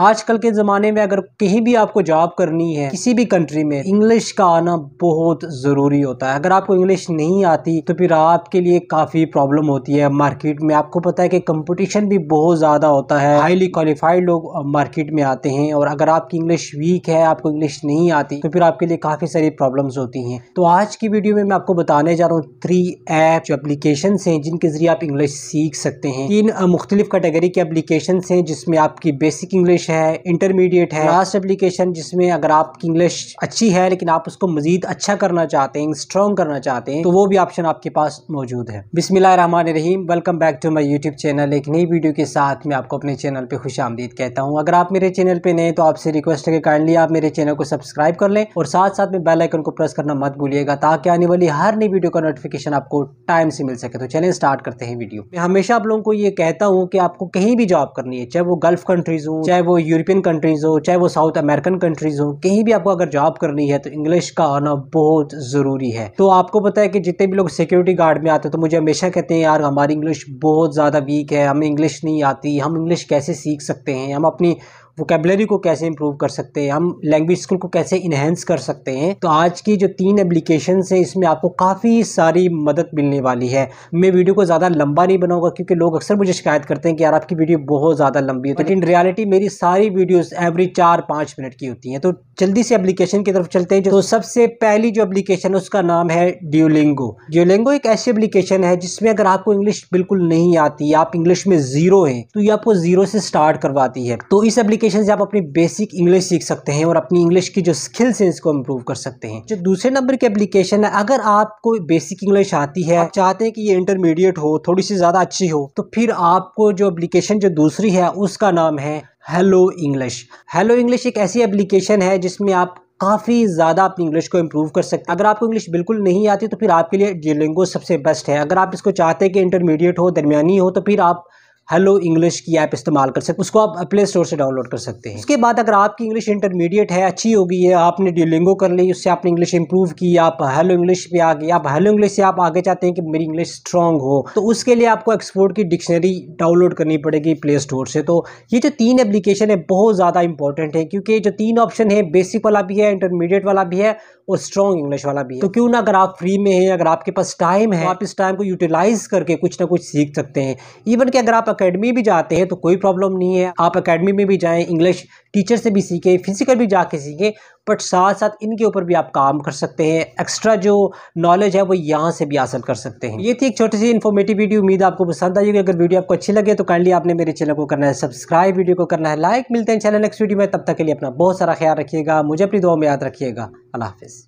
आजकल के ज़माने में अगर कहीं भी आपको जॉब करनी है किसी भी कंट्री में इंग्लिश का आना बहुत ज़रूरी होता है अगर आपको इंग्लिश नहीं आती तो फिर आपके लिए काफ़ी प्रॉब्लम होती है मार्केट में आपको पता है कि कंपटीशन भी बहुत ज़्यादा होता है हाईली क्वालिफाइड लोग मार्केट में आते हैं और अगर आपकी इंग्लिश वीक है आपको इंग्लिश नहीं आती तो फिर आपके लिए काफ़ी सारी प्रॉब्लम्स होती हैं तो आज की वीडियो में मैं आपको बताने जा रहा हूँ थ्री ऐप जो एप्लीकेशन हैं जिनके ज़रिए आप इंग्लिश सीख सकते हैं तीन मुख्तलिफ कैटेगरी के एप्लीकेशन हैं जिसमें आपकी बेसिक इंग्लिश इंग्लिश है इंटरमीडिएट है लास्ट एप्लीकेशन जिसमें अगर आपकी इंग्लिश अच्छी है लेकिन आप उसको मजीद अच्छा करना चाहते हैं स्ट्रॉन्ग करना चाहते हैं तो वो भी ऑप्शन आपके पास मौजूद है बिसमिल्ल रहीम welcome back to my YouTube channel एक नई वीडियो के साथ मैं आपको अपने चैनल पर खुश कहता हूँ अगर आप मेरे चैनल पर नए तो आपसे रिक्वेस्ट है कि काइंडली आप मेरे चैनल को सब्सक्राइब कर लें और साथ साथ में बेलाइकन को प्रेस करना मत भूलिएगा ताकि आने वाली हर नई वीडियो का नोटिफिकेशन आपको टाइम से मिल सके तो चले स्टार्ट करते हैं वीडियो मैं हमेशा आप लोगों को ये कहता हूँ कि आपको कहीं भी जॉब करनी है चाहे वो गल्फ कंट्रीज हो चाहे वो वो यूरोपियन कंट्रीज़ हो चाहे वो साउथ अमेरिकन कंट्रीज़ हो कहीं भी आपको अगर जॉब करनी है तो इंग्लिश का आना बहुत ज़रूरी है तो आपको पता है कि जितने भी लोग सिक्योरिटी गार्ड में आते हैं तो मुझे हमेशा कहते हैं यार हमारी इंग्लिश बहुत ज़्यादा वीक है हमें इंग्लिश नहीं आती हम इंग्लिश कैसे सीख सकते हैं हम अपनी वोकेबलरी को कैसे इंप्रूव कर सकते हैं हम लैंग्वेज स्किल को कैसे इन्हेंस कर सकते हैं तो आज की जो तीन एप्लीकेशन है इसमें आपको काफ़ी सारी मदद मिलने वाली है मैं वीडियो को ज़्यादा लंबा नहीं बनाऊंगा क्योंकि लोग अक्सर मुझे शिकायत करते हैं कि यार आपकी वीडियो बहुत ज़्यादा लंबी है तो लेकिन इन मेरी सारी वीडियोज एवरी चार पाँच मिनट की होती हैं तो जल्दी से एप्लीकेशन की तरफ चलते हैं तो सबसे पहली जो एप्लीकेशन है उसका नाम है ड्यूलिंगो ड्यूलिंगो एक ऐसी एप्लीकेशन है जिसमें अगर आपको इंग्लिश बिल्कुल नहीं आती आप इंग्लिश में ज़ीरो हैं तो ये आपको ज़ीरो से स्टार्ट करवाती है तो इस एप्लीकेशन एप्लीकेशन से आप अपनी बेसिक इंग्लिश सीख सकते हैं और अपनी इंग्लिश की जो स्किल्स हैं इसको इम्प्रूव कर सकते हैं जो दूसरे नंबर की एप्लीकेशन है अगर आपको बेसिक इंग्लिश आती है आप चाहते हैं कि ये इंटरमीडिएट हो थोड़ी सी ज़्यादा अच्छी हो तो फिर आपको जो एप्लीकेशन जो दूसरी है उसका नाम है हेलो इंग्लिश हेलो इंग्लिश एक ऐसी एप्लीकेशन है जिसमें आप काफ़ी ज़्यादा अपनी इंग्लिश को इम्प्रूव कर सकते हैं अगर आपको इंग्लिश बिल्कुल नहीं आती तो फिर आपके लिए डिलिंगो सबसे बेस्ट है अगर आप इसको चाहते हैं कि इंटरमीडिएट हो दरमिया हो तो फिर आप हेलो इंग्लिश की ऐप इस्तेमाल कर सकते उसको आप प्ले स्टोर से डाउनलोड कर सकते हैं उसके बाद अगर आपकी इंग्लिश इंटरमीडिएट है अच्छी हो गई है आपने डिलिंगो कर ली उससे आपने इंग्लिश इंप्रूव की आप हेलो इंग्लिश पे आ गए आप हेलो इंग्लिश से आप आगे चाहते हैं कि मेरी इंग्लिश स्ट्रांग हो तो उसके लिए आपको एक्सपोर्ट की डिक्शनरी डाउनलोड करनी पड़ेगी प्ले स्टोर से तो ये जो तीन एप्लीकेशन है बहुत ज़्यादा इंपॉर्टेंट है क्योंकि जो तीन ऑप्शन है बेसिक वाला भी है इंटरमीडिएट वाला भी है और स्ट्रॉन्ग इंग्लिश वाला भी है तो क्यों ना अगर आप फ्री में हैं अगर आपके पास टाइम है तो आप इस टाइम को यूटिलाइज़ करके कुछ ना कुछ सीख सकते हैं इवन कि अगर आप अकेडमी भी जाते हैं तो कोई प्रॉब्लम नहीं है आप अकेडमी में भी जाएँ इंग्लिश टीचर से भी सीखें फिजिकल भी जाके सीखें बट साथ साथ इनके ऊपर भी आप काम कर सकते हैं एक्स्ट्रा जो नॉलेज है वो यहाँ से भी हासिल कर सकते हैं ये थी एक छोटी सी इन्फॉर्मेटिव वीडियो उम्मीद आपको पसंद आई होगी अगर वीडियो आपको अच्छी लगे तो काइंडली आपने मेरे चैनल को करना है सब्सक्राइब वीडियो को करना है लाइक मिलते हैं चैनल नेक्स्ट वीडियो में तब तक के लिए अपना बहुत सारा ख्याल रखिएगा मुझे अपनी दुआ में याद रखिएगा अल्लाह हाफिज़